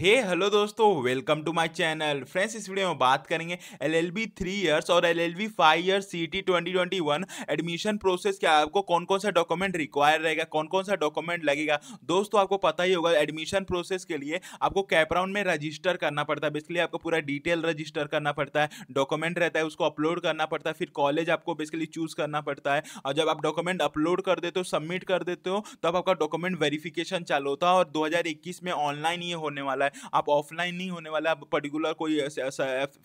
हे hey, hello दोस्तों welcome to my channel friends इस video में बात करेंगे L L B three years और L L B five years C T twenty twenty one admission process क्या आपको कौन कौन सा डॉक्यूमेंट रिक्वायर रहेगा कौन कौन सा डॉक्यूमेंट लगेगा दोस्तों आपको पता ही होगा एडमिशन प्रोसेस के लिए आपको कैपराउंड में रजिस्टर करना पड़ता है बेसिकली आपको पूरा डिटेल रजिस्टर करना पड़ता है डॉक्यूमेंट रहता है उसको अपलोड करना पड़ता है फिर कॉलेज आपको बेसिकली चूज करना पड़ता है और जब आप डॉक्यूमेंट अपलोड कर देते हो सबमिट कर देते हो तब आपका डॉक्यूमेंट वेरिफिकेशन चालू होता है और दो में ऑनलाइन ये होने वाला वाला है आप ऑफलाइन नहीं होने वाला आप पर्टिकुलर कोई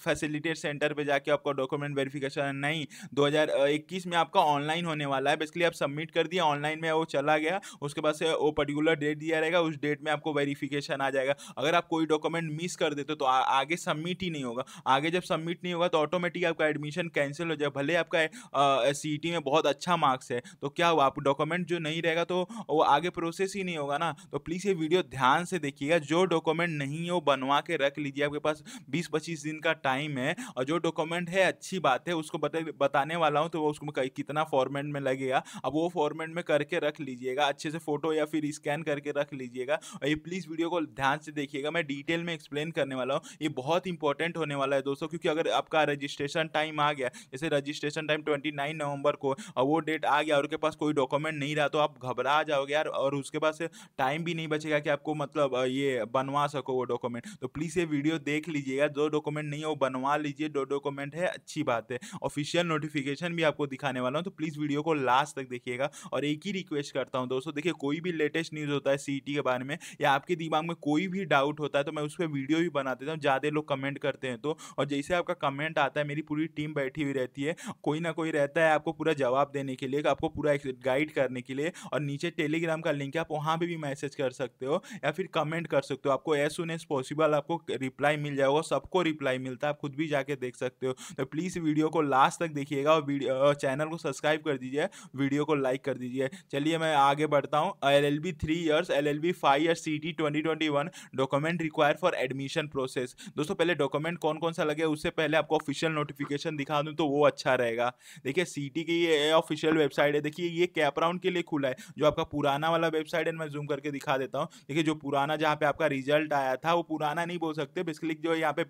फैसिलिटेट सेंटर पर जाके आपका डॉक्यूमेंट वेरिफिकेशन नहीं 2021 में आपका ऑनलाइन होने वाला है बेसिकली आप सबमिट कर दिया ऑनलाइन में वो चला गया उसके बाद से वो पर्टिकुलर डेट दिया रहेगा उस डेट में आपको वेरीफिकेशन आ जाएगा अगर आप कोई डॉक्यूमेंट मिस कर देते तो आ, आगे सबमिट ही नहीं होगा आगे जब सबमिट नहीं होगा तो ऑटोमेटिक आपका एडमिशन कैंसिल हो जाएगा भले आपका सी में बहुत अच्छा मार्क्स है तो क्या हुआ आप डॉक्यूमेंट जो नहीं रहेगा तो वो आगे प्रोसेस ही नहीं होगा ना तो प्लीज़ ये वीडियो ध्यान से देखिएगा जो डॉक्यूमेंट नहीं हो बनवा के रख लीजिए आपके पास बीस पच्चीस दिन का टाइम है और जो डॉक्यूमेंट है अच्छी बात है उसको बताने वाला हूँ तो वो उसको कितना फॉर्मेट में लगेगा अब वो फॉर्मेट में करके रख लीजिएगा अच्छे से फोटो या फिर स्कैन करके रख लीजिएगा और ये प्लीज़ वीडियो को ध्यान से देखिएगा मैं डिटेल में एक्सप्लेन करने वाला हूँ ये बहुत इंपॉर्टेंट होने वाला है दोस्तों क्योंकि अगर आपका रजिस्ट्रेशन टाइम आ गया जैसे रजिस्ट्रेशन टाइम ट्वेंटी नाइन नवंबर को और वो डेट आ गया और उसके पास कोई डॉक्यूमेंट नहीं रहा तो आप घबरा जाओगे यार और उसके पास टाइम भी नहीं बचेगा कि आपको मतलब ये बनवा सको सको वो डॉक्यूमेंट तो प्लीज़ ये वीडियो देख लीजिएगा जो डॉक्यूमेंट नहीं है वो बनवा लीजिए जो डॉक्यूमेंट है अच्छी बात है ऑफिशियल नोटिफिकेशन भी आपको दिखाने वाला हूँ तो प्लीज़ वीडियो को लास्ट तक देखिएगा और एक ही रिक्वेस्ट करता हूँ दोस्तों देखिए कोई भी लेटेस्ट न्यूज़ होता है सी e के बारे में या आपके दिमाग में कोई भी डाउट होता है तो मैं उस पर वीडियो भी बना देता हूँ ज़्यादा लोग कमेंट करते हैं तो और जैसे आपका कमेंट आता है मेरी पूरी टीम बैठी हुई रहती है कोई ना कोई रहता है आपको पूरा जवाब देने के लिए आपको पूरा गाइड करने के लिए और नीचे टेलीग्राम का लिंक है आप वहाँ पर भी मैसेज कर सकते हो या फिर कमेंट कर सकते हो आपको ऐसा एज सुन एज पॉसिबल आपको रिप्लाई मिल जाएगा सबको रिप्लाई मिलता है आप खुद भी जाके देख सकते हो तो प्लीज़ वीडियो को लास्ट तक देखिएगा और चैनल को सब्सक्राइब कर दीजिए वीडियो को लाइक कर दीजिए चलिए मैं आगे बढ़ता हूँ L L B three years L L B five year C T twenty twenty one document require for admission process दोस्तों पहले डॉक्यूमेंट कौन कौन सा लगे उससे पहले आपको ऑफिशियल नोटिफिकेशन दिखा दूँ तो वो अच्छा रहेगा देखिए सी टी की ऑफिशियल वेबसाइट है देखिए ये कैप राउंड के लिए खुला है जो आपका पुराना वाला वेबसाइट है मैं जूम करके दिखा देता हूँ देखिए जो पुराना जहाँ पे आपका रिजल्ट आया था वो पुराना नहीं बोल सकते बेसिकली जो यहाँ पे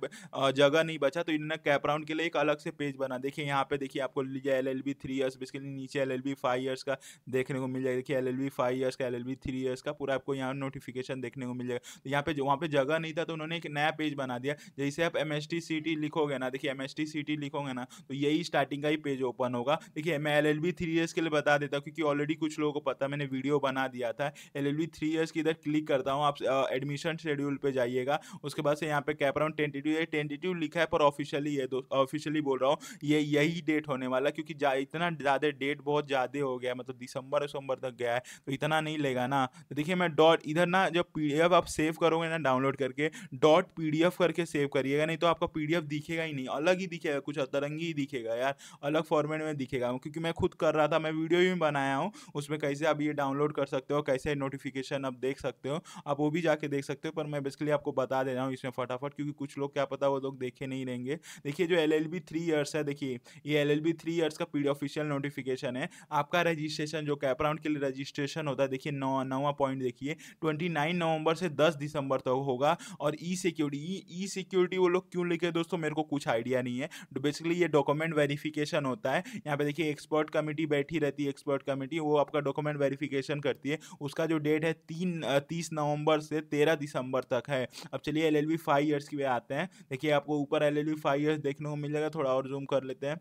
जगह नहीं बचा तो इन्होंने कैप राउंड के लिए एक अलग से पेज बना देखिए यहाँ पे देखिए आपको लीजिए L L B three years basically नीचे L L B five years का देखने को मिल जाएगा देखिए L L B five years का L L B three years का पूरा आपको यहाँ नोटिफिकेशन देखने को मिल जाएगा तो यहाँ पे वहाँ पे जगह नहीं था तो उन्होंने एक नया पेज बना दिया जैसे आप M S T C T लिखोगे ना देखिए M S T C T लिखोगे ना तो यही स्टार्टिंग का ही पेज ओपन होगा देखिए मैं L L B three years के लिए बता देता हूँ क्योंकि ऑलरेडी कुछ लोगों को पता मैंने वीडियो बना दिया था L L B three years की इधर क्लिक करता हूँ आप एडमिशन शेड्यूल पे जाइएगा उसके बाद से यहाँ पे कैप राउंड हूँ टेंटेटिव ये टेंटेटिव लिखा है पर ऑफिशियली ये ऑफिशियली बोल रहा हूँ ये यही डेट होने वाला क्योंकि जा, इतना ज़्यादा डेट बहुत ज़्यादा हो गया मतलब दिसंबर वसंबर तक गया है तो इतना नहीं लेगा ना तो देखिए मैं डॉट इधर ना जब पी आप सेव करोगे ना डाउनलोड करके डॉट पी करके सेव करिएगा नहीं तो आपका पी दिखेगा ही नहीं अलग ही दिखेगा कुछ अतरंगी ही दिखेगा यार अलग फॉर्मेट में दिखेगा क्योंकि मैं खुद कर रहा था मैं वीडियो भी बनाया हूँ उसमें कैसे आप ये डाउनलोड कर सकते हो कैसे नोटिफिकेशन आप देख सकते हो आप वो भी जाके देख सकते हो पर मैं इसके लिए आपको बता दे रहा हूँ इसमें फटाफट क्योंकि कुछ लोग क्या पता वो लोग देखे नहीं रहेंगे देखिए जो L L B three years है देखिए ये L L B three years का पी ऑफिशियल नोटिफिकेशन है आपका रजिस्ट्रेशन जो कैप राउंड के लिए रजिस्ट्रेशन होता है देखिए नौ नवा पॉइंट देखिए ट्वेंटी नाइन नवंबर से दस दिसंबर तक होगा और ई सिक्योरिटी ई सिक्योरिटी वो लोग क्यों लिखे दोस्तों मेरे को कुछ आइडिया नहीं है बेसिकली ये डॉक्यूमेंट वेरिफिकेशन होता है यहाँ पे देखिए एक्सपर्ट कमेटी बैठी रहती है एक्सपर्ट कमेटी वो आपका डॉक्यूमेंट वेरिफिकेशन करती है उसका जो डेट है तीन तीस नवंबर से तेरह दिसंबर तक है अब चलिए L L B five years की वे आते हैं देखिए आपको ऊपर L L B five years देखने को मिल जाएगा थोड़ा और जूम कर लेते हैं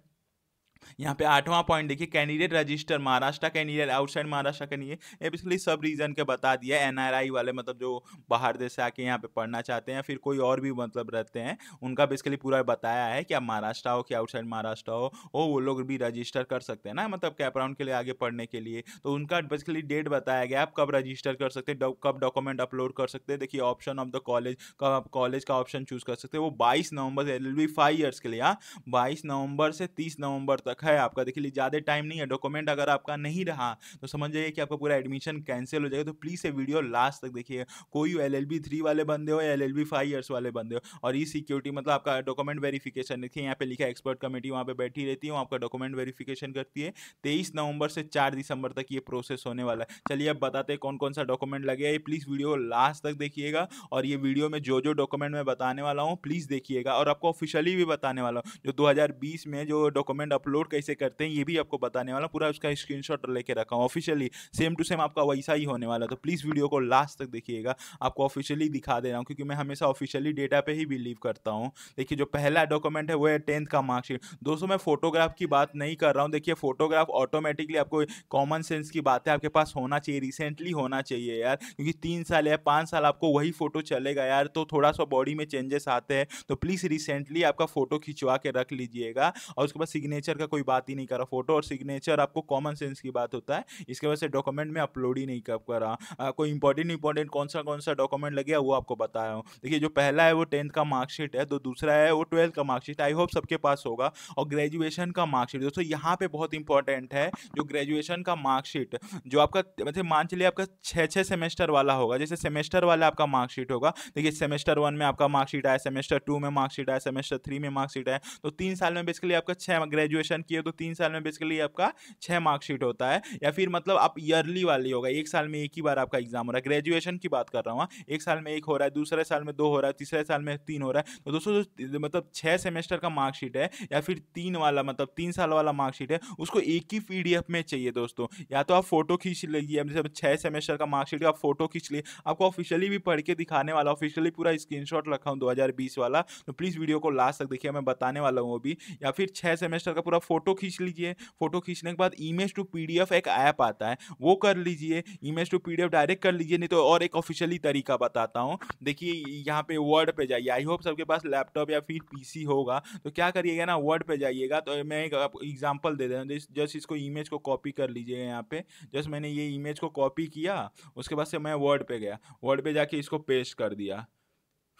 यहाँ पे आठवां पॉइंट देखिए candidate register Maharashtra candidate outside Maharashtra का नहीं है ये बेसिकली सब रीजन के बता दिया एनआरआई वाले मतलब जो बाहर देश से आके यहाँ पे पढ़ना चाहते हैं फिर कोई और भी मतलब रहते हैं उनका बेसिकली पूरा बताया है कि आप महाराष्ट्र हो कि आउटसाइड महाराष्ट्र हो वो वो लोग भी रजिस्टर कर सकते हैं ना मतलब कैप राउंड के लिए आगे पढ़ने के लिए तो उनका बेसिकली डेट बताया गया आप कब रजिस्टर कर सकते हैं कब डॉक्यूमेंट अपलोड कर सकते हैं देखिए ऑप्शन ऑफ द कॉलेज कब आप कॉलेज का ऑप्शन चूज कर सकते हैं वो बाईस नवंबर से फाइव ईयर्स के लिए हाँ बाईस नवंबर से तीस नवंबर तक तक है आपका देख लीजिए ज़्यादा टाइम नहीं है डॉक्यूमेंट अगर आपका नहीं रहा तो समझ जाइए कि आपका पूरा एडमिशन कैंसिल हो जाएगा तो प्लीज़ ये वीडियो लास्ट तक देखिए कोई एल एल बी थ्री वाले बंदे हो या L L B five years वाले बंदे हो और ई सिक्योरिटी मतलब आपका डॉक्यूमेंट वेरीफिकेशन देखिए यहाँ पे लिखा है एक्सपर्ट कमेटी वहाँ पे बैठी रहती है आपका डॉक्यूमेंट वेरीफिकेशन करती है तेईस नवंबर से चार दिसंबर तक ये प्रोसेस होने वाला है चलिए अब बताते हैं कौन कौन सा डॉक्यूमेंट लगेगा ये प्लीज़ वीडियो लास्ट तक देखिएगा और ये वीडियो में जो जो डॉक्यूमेंट मैं बताने वाला हूँ प्लीज़ देखिएगा और आपको ऑफिशियली भी बताने वाला हूँ जो दो में जो डॉक्यूमेंट अपलोड डाउनलोड कैसे करते हैं ये भी आपको बताने वाला पूरा उसका स्क्रीन शॉट लेके रखा हूँ ऑफिशियली सेम टू सेम आपका वैसा ही होने वाला तो प्लीज़ वीडियो को लास्ट तक देखिएगा आपको ऑफिशियली दिखा दे रहा हूँ क्योंकि मैं हमेशा ऑफिशियली डेटा पर ही बिलीव करता हूँ देखिए जो पहला डॉक्यूमेंट है वो है टेंथ का मार्कशीट दोस्तों मैं फोटोग्राफ की बात नहीं कर रहा हूँ देखिए फोटोग्राफ ऑटोमेटिकली आपको कॉमन सेंस की बात है आपके पास होना चाहिए रिसेंटली होना चाहिए यार क्योंकि तीन साल या पाँच साल आपको वही फोटो चलेगा यार तो थोड़ा सा बॉडी में चेंजेस आते हैं तो प्लीज़ रिसेंटली आपका फोटो खिंचवा के रख लीजिएगा और उसके बाद सिग्नेचर का कोई बात ही नहीं कर रहा फोटो और सिग्नेचर आपको कॉमन सेंस की बात होता है इसके वजह से डॉक्यूमेंट में अपलोड ही नहीं कर रहा कोई इंपॉर्टेंट इंपॉर्टेंट कौन सा कौन सा डॉक्यूमेंट लगे वो आपको बताया हूँ देखिए जो पहला है वो टेंथ का मार्कशीट है तो दूसरा है वो ट्वेल्थ का मार्कशीट आई होप सबके पास होगा और ग्रेजुएशन का मार्कशीट दोस्तों यहाँ पे बहुत इंपॉर्टेंट है जो ग्रेजुएशन का मार्कशीट जो आपका मतलब मान चलिए आपका छः छः सेमेस्टर वाला होगा जैसे सेमेस्टर वाला आपका मार्कशीट होगा देखिए सेमेस्टर वन में आपका मार्कशीट आया सेमेस्टर टू में मार्कशीट आया सेमेस्टर थ्री में मार्कशीट आया तो तीन साल में बेसिकली आपका छः ग्रेजुएशन रिटर्न किए तो तीन साल में बेसिकली आपका छः मार्कशीट होता है या फिर मतलब आप ईयरली वाली होगा एक साल में एक ही बार आपका एग्जाम हो रहा है ग्रेजुएशन की बात कर रहा हूँ हाँ। एक साल में एक हो रहा है दूसरे साल में दो हो रहा है तीसरे साल में तीन हो रहा है तो दोस्तों जो मतलब छः सेमेस्टर का मार्कशीट है या फिर तीन वाला मतलब तीन साल वाला मार्कशीट है उसको एक ही पी में चाहिए दोस्तों या तो आप फोटो खींच लीजिए जैसे छः सेमेस्टर का मार्कशीट आप फोटो खींच लिए आपको ऑफिशियली भी पढ़ के दिखाने वाला ऑफिशियली पूरा स्क्रीनशॉट रखा हूँ दो वाला तो प्लीज़ वीडियो को लास्ट तक देखिए मैं बताने वाला हूँ वो भी या फिर छः सेमेस्टर का पूरा फोटो खींच लीजिए फोटो खींचने के बाद इमेज टू पीडीएफ एक ऐप आता है वो कर लीजिए इमेज टू पीडीएफ डायरेक्ट कर लीजिए नहीं तो और एक ऑफिशियली तरीका बताता हूँ देखिए यहाँ पे वर्ड पे जाइए आई होप सबके पास लैपटॉप या फिर पीसी होगा तो क्या करिएगा ना वर्ड पे जाइएगा तो मैं एक एग्जाम्पल दे देता हूँ जस्ट इसको इमेज को कॉपी कर लीजिएगा यहाँ पे जस्ट मैंने ये इमेज को कॉपी किया उसके बाद से मैं वर्ड पे गया वर्ड पे जाके इसको पेस्ट कर दिया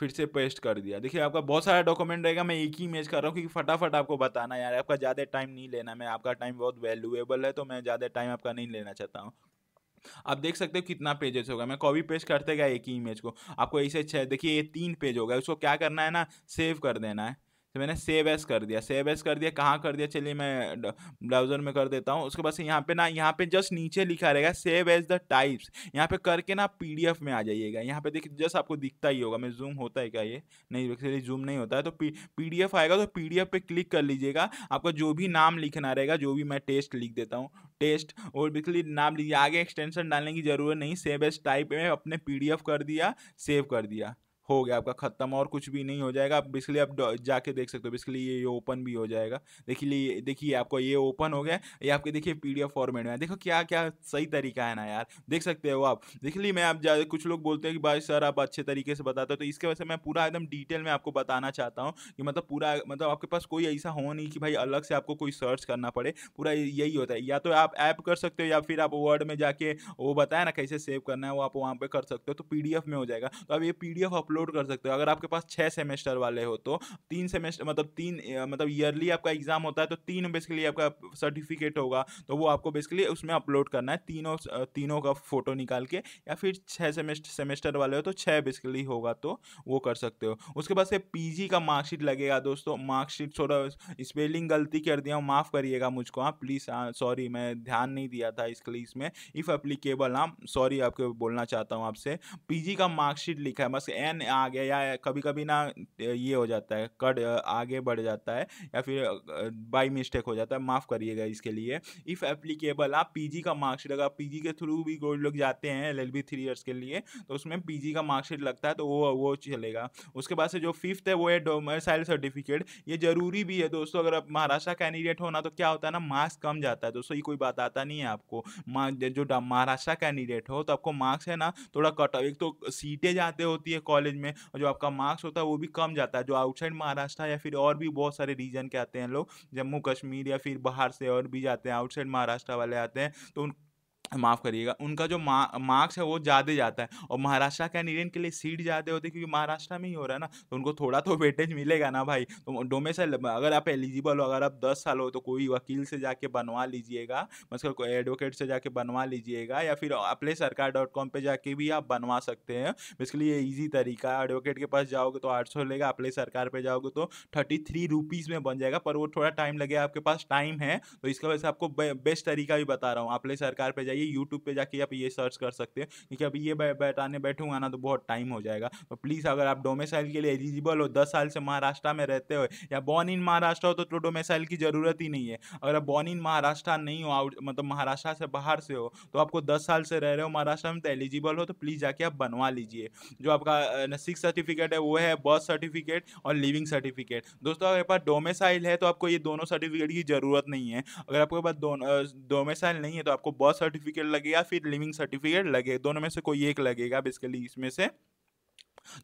फिर से पेस्ट कर दिया देखिए आपका बहुत सारा डॉक्यूमेंट रहेगा मैं एक ही इमेज कर रहा हूँ क्योंकि फटाफट आपको बताना यार आपका ज़्यादा टाइम नहीं लेना मैं आपका टाइम बहुत वैल्यूएबल है तो मैं ज़्यादा टाइम आपका नहीं लेना चाहता हूँ आप देख सकते हो कितना पेजेस होगा मैं कॉपी पेस्ट करते गया एक ही इमेज को आपको ऐसे छः देखिए ये तीन पेज होगा उसको क्या करना है ना सेव कर देना है तो मैंने सेव एस कर दिया सेव एस कर दिया कहाँ कर दिया चलिए मैं ब्राउज़र में कर देता हूँ उसके बाद से यहाँ पे ना यहाँ पे जस्ट नीचे लिखा रहेगा सेव एज द टाइप्स यहाँ पे करके ना पीडीएफ में आ जाइएगा यहाँ पे देखिए जस्ट आपको दिखता ही होगा मैं जूम होता है क्या ये नहीं एक्चुअली जूम नहीं होता है तो पी आएगा तो पी पे क्लिक कर लीजिएगा आपका जो भी नाम लिखना रहेगा जो भी मैं टेस्ट लिख देता हूँ टेस्ट और बिल्कुल नाम लीजिए आगे एक्सटेंशन डालने की ज़रूरत नहीं सेव एज टाइप में अपने पी कर दिया सेव कर दिया हो गया आपका ख़त्म और कुछ भी नहीं हो जाएगा आप बेसिकली आप जाके देख सकते हो बेसिकली ये ओपन भी हो जाएगा देखिए देखिए आपको ये ओपन हो गया ये आपके देखिए पी फॉर्मेट में देखो क्या क्या सही तरीका है ना यार देख सकते हो आप देख ली मैं आप कुछ लोग बोलते हैं कि भाई सर आप अच्छे तरीके से बताते हो तो इसके वजह से मैं पूरा एकदम डिटेल में आपको बताना चाहता हूँ कि मतलब पूरा मतलब आपके पास कोई ऐसा हो नहीं कि भाई अलग से आपको कोई सर्च करना पड़े पूरा यही होता है या तो आप ऐप कर सकते हो या फिर आप वर्ड में जाके वो बताया ना कैसे सेव करना है वो आप वहाँ पर कर सकते हो तो पी में हो जाएगा तो अब ये पी अपलोड अपलोड कर सकते हो अगर आपके पास छः सेमेस्टर वाले हो तो तीन सेमेस्टर मतलब तीन मतलब ईयरली आपका एग्जाम होता है तो तीन बेसिकली आपका सर्टिफिकेट होगा तो वो आपको बेसिकली उसमें अपलोड करना है तीनों तीनों का फोटो निकाल के या फिर छः सेमेस्टर सेमेस्टर वाले हो तो छः बेसिकली होगा तो वो कर सकते हो उसके बाद से पी का मार्कशीट लगेगा दोस्तों मार्कशीट थोड़ा स्पेलिंग गलती कर दिया हूँ माफ़ करिएगा मुझको हाँ प्लीज़ सॉरी हाँ, मैं ध्यान नहीं दिया था इसके लिए इसमें इफ़ अप्लीकेबल हाँ सॉरी आपके बोलना चाहता हूँ आपसे पीजी का मार्कशीट लिखा है बस एन आगे या कभी कभी ना ये हो जाता है कट आगे बढ़ जाता है या फिर बाई मिस्टेक हो जाता है माफ़ करिएगा इसके लिए इफ़ एप्लीकेबल आप पीजी का मार्कशीट अगर पीजी के थ्रू भी गोल्ड लोग जाते हैं एल थ्री ईयर्स के लिए तो उसमें पीजी का मार्कशीट लगता है तो वो वो चलेगा उसके बाद से जो फिफ्थ है वो है डोमसाइल सर्टिफिकेट ये ज़रूरी भी है दोस्तों अगर आप महाराष्ट्र कैंडिडेट होना तो क्या होता है ना मार्क्स कम जाता है दोस्तों ये कोई बात आता नहीं है आपको जो महाराष्ट्र कैंडिडेट हो तो आपको मार्क्स है ना थोड़ा कट एक तो सीटें जाते होती है कॉलेज में और जो आपका मार्क्स होता है वो भी कम जाता है जो आउटसाइड महाराष्ट्र या फिर और भी बहुत सारे रीजन के आते हैं लोग जम्मू कश्मीर या फिर बाहर से और भी जाते हैं आउटसाइड महाराष्ट्र वाले आते हैं तो उन माफ़ करिएगा उनका जो मा मार्क्स है वो ज़्यादा जाता है और महाराष्ट्र कैंडिडेट के लिए सीट ज़्यादा होती है क्योंकि महाराष्ट्र में ही हो रहा है ना तो उनको थोड़ा तो वेटेज मिलेगा ना भाई तो डोमेसल अगर आप एलिजिबल हो अगर आप दस साल हो तो कोई वकील से जाके बनवा लीजिएगा मतलब कोई एडवोकेट से जाके बनवा लीजिएगा या फिर अपले सरकार डॉट कॉम पर जाके भी आप बनवा सकते हैं इसके ये ईजी तरीका है एडवोकेट के पास जाओगे तो आठ सौ लेगा अपने सरकार पर जाओगे तो थर्टी थ्री रुपीज़ में बन जाएगा पर वो थोड़ा टाइम लगेगा आपके पास टाइम है तो इसका वजह से आपको बेस्ट तरीका भी बता रहा हूँ अपने सरकार पर जाइए जाइए यूट्यूब पर जाके आप ये सर्च कर सकते हैं क्योंकि अभी ये बैठाने बैठूंगा ना तो बहुत टाइम हो जाएगा तो प्लीज़ अगर आप डोमेसाइल के लिए एलिजिबल हो दस साल से महाराष्ट्र में रहते हो या बॉर्न इन महाराष्ट्र हो तो डोमेसाइल तो की ज़रूरत ही नहीं है अगर आप बॉर्न इन महाराष्ट्र नहीं हो आउट मतलब महाराष्ट्र से बाहर से हो तो आपको दस साल से रह रहे हो महाराष्ट्र में तो एलिजिबल हो तो प्लीज़ जाके आप बनवा लीजिए जो आपका सिक्स सर्टिफिकेट है वो है बर्थ सर्टिफिकेट और लिविंग सर्टिफिकेट दोस्तों अगर पास डोमेसाइल है तो आपको ये दोनों सर्टिफिकेट की ज़रूरत नहीं है अगर आपके पास दोनों डोमेसाइल नहीं है तो आपको बर्थ सर्टिफिकेट सर्टिफिकेट लगेगा फिर लिविंग सर्टिफिकेट लगे दोनों में से कोई एक लगेगा बेसिकली इसमें से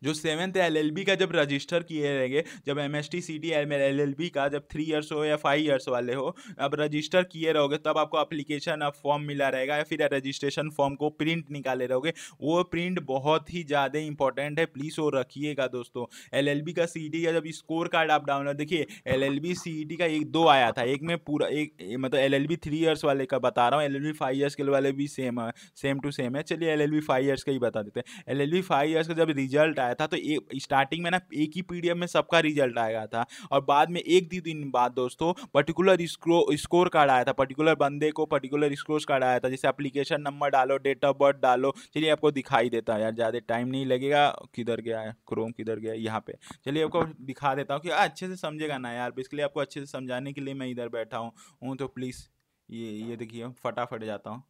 जो सेवन्थ एल का जब रजिस्टर किए रहेंगे जब M S T C T L L का जब थ्री ईयर्स हो या फाइव ईयर्स वाले हो अब रजिस्टर किए रहोगे तब आपको अप्लीकेशन अब फॉर्म मिला रहेगा या फिर रजिस्ट्रेशन फॉर्म को प्रिंट निकाले रहोगे वो प्रिंट बहुत ही ज़्यादा इंपॉर्टेंट है प्लीज़ वो रखिएगा दोस्तों एल का सी का जब स्कोर कार्ड आप डाउनलोड देखिए एल एल का एक दो आया था एक में पूरा एक मतलब एल एल थ्री ईयर्स वाले का बता रहा हूँ एल एल फाइव ईयर्स के वाले भी सेम है सेम टू सेम है चलिए एल एल फाइव ईयर्स का ही बता देते हैं एल एल फाइव ईयर्स का जब रिजल्ट रिजल्ट आया था तो एक स्टार्टिंग में ना एक ही पी में सबका रिजल्ट आया था और बाद में एक दो दिन बाद दोस्तों पर्टिकुलर स्कोर कार्ड आया था पर्टिकुलर बंदे को पर्टिकुलर स्कोर कार्ड आया था जैसे अप्लीकेशन नंबर डालो डेट ऑफ बर्थ डालो चलिए आपको दिखाई देता है यार ज़्यादा टाइम नहीं लगेगा किधर गया है क्रोम किधर गया यहाँ पे चलिए आपको दिखा देता हूँ कि अच्छे से समझेगा ना यार इसके लिए आपको अच्छे से समझाने के लिए मैं इधर बैठा हूँ हूँ तो प्लीज़ ये ये देखिए फटाफट जाता हूँ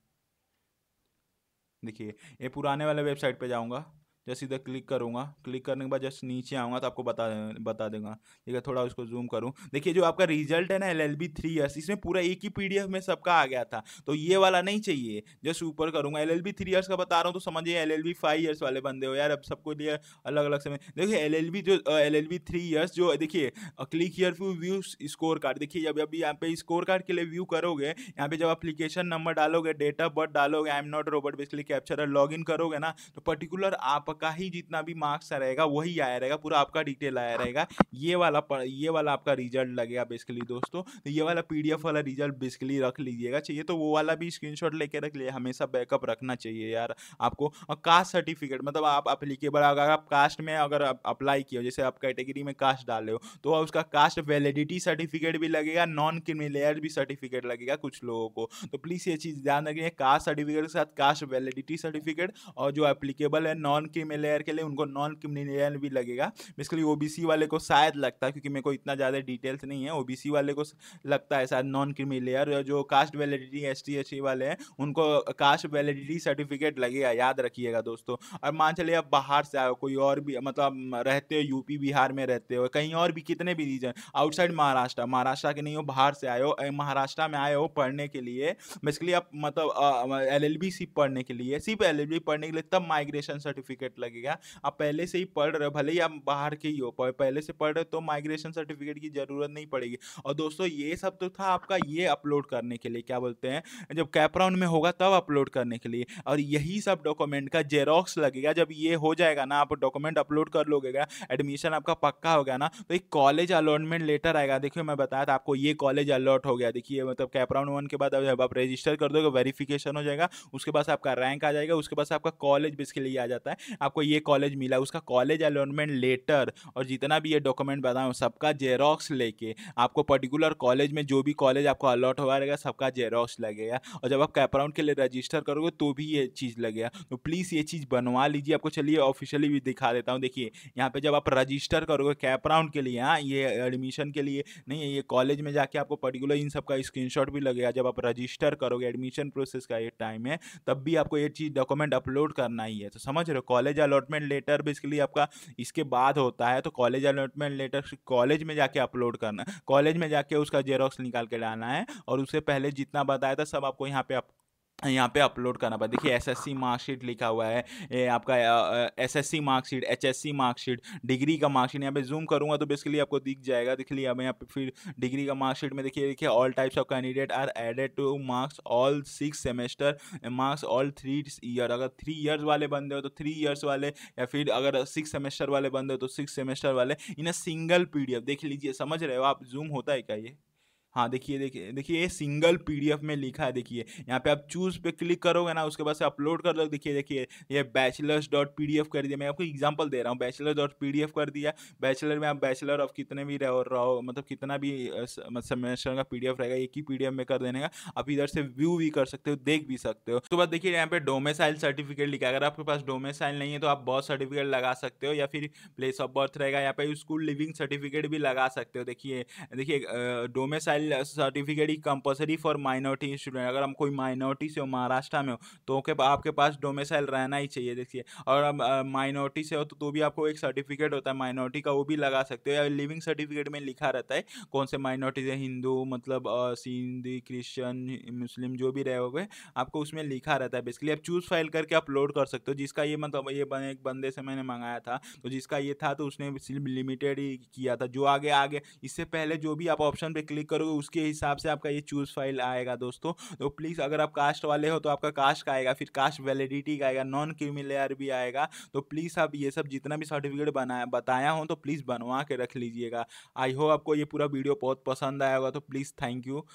देखिए ये पुराने वाले वेबसाइट पे जाऊँगा जैसे इधर क्लिक करूँगा क्लिक करने के बाद जस्ट नीचे आऊँगा तो आपको बता बता दूंगा ठीक है थोड़ा उसको जूम करूँ देखिए जो आपका रिजल्ट है ना L L B three years इसमें पूरा एक ही पी डी एफ में सबका आ गया था तो ये वाला नहीं चाहिए जस्ट ऊपर करूँगा L L B three years का बता रहा हूँ तो समझिए L L B five years वाले बंदे हो यार अब सबको लिए अलग अलग समय देखिए एल एल बी जो L L B three years जो देखिए click year view view score card देखिए जब अभी यहाँ पे स्कोर कार्ड के लिए व्यू करोगे यहाँ पे जब अप्लीकेशन नंबर डालोगे डेट ऑफ बर्थ डालोगे I am not robot basically captcha log in करोगे ना तो पर्टिकुलर आप का ही जितना भी मार्क्स रहेगा वही आया रहेगा पूरा आपका डिटेल आया रहेगा ये वाला ये वाला आपका रिजल्ट लगेगा बेसिकली दोस्तों तो ये वाला पी वाला रिजल्ट बेसिकली रख लीजिएगा चाहिए तो वो वाला भी स्क्रीन लेके रख लिए हमेशा बैकअप रखना चाहिए यार आपको कास्ट सर्टिफिकेट मतलब आप अप्लीकेबल अगर आप कास्ट में अगर अप्लाई किया जैसे आप कैटेगरी में कास्ट डाले हो तो उसका कास्ट वैलिडिटी सर्टिफिकेट भी लगेगा नॉन क्रिमिलेयर भी सर्टिफिकेट लगेगा कुछ लोगों को तो प्लीज़ ये चीज़ ध्यान रखिए कास्ट सर्टिफिकेट के साथ कास्ट वैलिडिटी सर्टिफिकेट और जो एप्लीकेबल है नॉन क्रिमिलेयर में लेयर के लिए उनको नॉन क्रिमिलियन भी लगेगा बेसिकली ओबीसी वाले को शायद लगता है क्योंकि मेरे को इतना ज़्यादा डिटेल्स नहीं है ओबीसी वाले को लगता है शायद नॉन क्रिमिलियर जो कास्ट वैलिडिटी एस टी वाले हैं उनको कास्ट वैलिडिटी सर्टिफिकेट लगेगा याद रखिएगा दोस्तों और मान चलिए आप बाहर से आओ कोई और भी मतलब रहते हो यूपी बिहार में रहते हो कहीं और भी कितने भी रीजन आउटसाइड महाराष्ट्र महाराष्ट्र के नहीं हो बाहर से आए हो महाराष्ट्र में आए हो पढ़ने के लिए बेसिकली आप मतलब एल एल बी सिर्फ पढ़ने के लिए सिर्फ एल एल बी पढ़ने के लिए तब माइग्रेशन सर्टिफिकेट सर्टिफिकेट लगेगा आप पहले से ही पढ़ रहे हो भले ही आप बाहर के ही हो पहले से पढ़ रहे हो तो माइग्रेशन सर्टिफिकेट की ज़रूरत नहीं पड़ेगी और दोस्तों ये सब तो था आपका ये अपलोड करने के लिए क्या बोलते हैं जब कैपराउंड में होगा तब अपलोड करने के लिए और यही सब डॉक्यूमेंट का जेरोक्स लगेगा जब ये हो जाएगा ना आप डॉक्यूमेंट अपलोड कर लोगे एडमिशन आपका पक्का हो गया ना तो एक कॉलेज अलॉटमेंट लेटर आएगा देखिए मैं बताया था आपको ये कॉलेज अलॉट हो गया देखिए मतलब कैपराउंड वन के बाद जब आप रजिस्टर कर दोगे वेरीफिकेशन हो जाएगा उसके बाद आपका रैंक आ जाएगा उसके बाद आपका कॉलेज बेसिकली आ जाता है आपको ये कॉलेज मिला उसका कॉलेज अलॉटमेंट लेटर और जितना भी ये डॉक्यूमेंट बताए सबका जेरोक्स लेके आपको पर्टिकुलर कॉलेज में जो भी कॉलेज आपको अलॉट हुआ रहेगा सबका जेरोक्स लगेगा और जब आप कैपराउंड के लिए रजिस्टर करोगे तो भी ये चीज़ लगेगा तो प्लीज़ ये चीज़ बनवा लीजिए आपको चलिए ऑफिशियली भी दिखा देता हूँ देखिए यहाँ पर जब आप रजिस्टर करोगे कैपराउंड के लिए हाँ ये एडमिशन के लिए नहीं है ये कॉलेज में जाके आपको पर्टिकुलर इन सब का स्क्रीनशॉट भी लगेगा जब आप रजिस्टर करोगे एडमिशन प्रोसेस का ये टाइम है तब भी आपको ये चीज़ डॉक्यूमेंट अपलोड करना ही है तो समझ रहे हो college college allotment letter basically आपका इसके बाद होता है तो कॉलेज अलॉटमेंट लेटर कॉलेज में जाके अपलोड करना कॉलेज में जाके उसका जेरोक्स निकाल के लाना है और उससे पहले जितना बताया था सब आपको यहाँ पे आप यहाँ पे अपलोड करना पड़ा देखिए एसएससी मार्कशीट लिखा हुआ है ये आपका SSC marksheet HSC marksheet degree का मार्कशीट यहाँ पे जूम करूँगा तो बेसिकली आपको दिख जाएगा देख लिया अब यहाँ पे फिर डिग्री का मार्कशीट में देखिए देखिए all types of candidate are added to marks all six semester marks all three year अगर थ्री ईयर्स वाले बंदे हो तो थ्री ईयर्स वाले या फिर अगर सिक्स सेमेस्टर वाले बंदे हो तो सिक्स सेमेस्टर वाले इन अ सिंगल पी देख लीजिए समझ रहे हो आप जूम होता है क्या ये हाँ देखिए देखिए देखिए ये सिंगल पीडीएफ में लिखा है देखिए यहाँ पे आप चूज पे क्लिक करोगे ना उसके बाद से अपलोड कर लो देखिए देखिए ये बैचलर्स डॉट पी कर दिया मैं आपको एग्जाम्पल दे रहा हूँ बैचलर डॉट पी कर दिया बैचलर में आप बैचलर ऑफ कितने भी रहो रहो मतलब कितना भी सेमेस्टर मतलब का पी रहेगा एक ही पी में कर देने का आप इधर से व्यू भी कर सकते हो देख भी सकते हो उसके तो बाद देखिए यहाँ पे डोमेसाइल सर्टिफिकेट लिखा अगर आपके पास डोमेसाइल नहीं है तो आप बर्थ सर्टिफिकेट लगा सकते हो या फिर प्लेस ऑफ बर्थ रहेगा यहाँ पे स्कूल लिविंग सर्टिफिकेट भी लगा सकते हो देखिए देखिए डोमेसाइल फाइनल सर्टिफिकेट ही कंपलसरी फॉर माइनॉरिटी स्टूडेंट अगर हम कोई माइनॉरिटी से हो महाराष्ट्र में हो तो के आपके पास डोमेसाइल रहना ही चाहिए देखिए और आप माइनॉरिटी से हो तो, तो भी आपको एक सर्टिफिकेट होता है माइनॉरिटी का वो भी लगा सकते हो या लिविंग सर्टिफिकेट में लिखा रहता है कौन से माइनॉरिटीज है हिंदू मतलब सिंधी क्रिश्चन मुस्लिम जो भी रहोगे आपको उसमें लिखा रहता है बेसिकली आप चूज़ फाइल करके अपलोड कर सकते हो जिसका ये मतलब ये बने एक बंदे से मैंने मंगाया था तो जिसका ये था तो उसने सिर्फ लिमिटेड ही किया था जो आगे आगे इससे पहले जो भी आप ऑप्शन पर क्लिक करोगे उसके हिसाब से आपका ये चूज़ फाइल आएगा दोस्तों तो प्लीज़ अगर आप कास्ट वाले हो तो आपका कास्ट का आएगा फिर कास्ट वैलिडिटी का आएगा नॉन क्रीमिलेयर भी आएगा तो प्लीज़ आप ये सब जितना भी सर्टिफिकेट बनाया बताया हो तो प्लीज़ बनवा के रख लीजिएगा आई होप आपको ये पूरा वीडियो बहुत पसंद आया होगा तो प्लीज़ थैंक यू